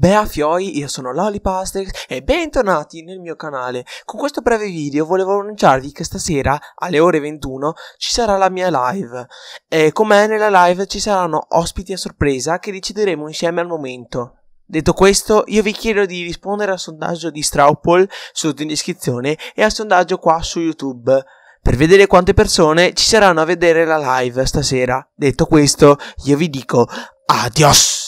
Bea Fioi, io sono Lollipastex e bentornati nel mio canale. Con questo breve video volevo annunciarvi che stasera alle ore 21 ci sarà la mia live. E com'è nella live ci saranno ospiti a sorpresa che decideremo insieme al momento. Detto questo, io vi chiedo di rispondere al sondaggio di Straupol sotto in descrizione e al sondaggio qua su YouTube per vedere quante persone ci saranno a vedere la live stasera. Detto questo, io vi dico adios!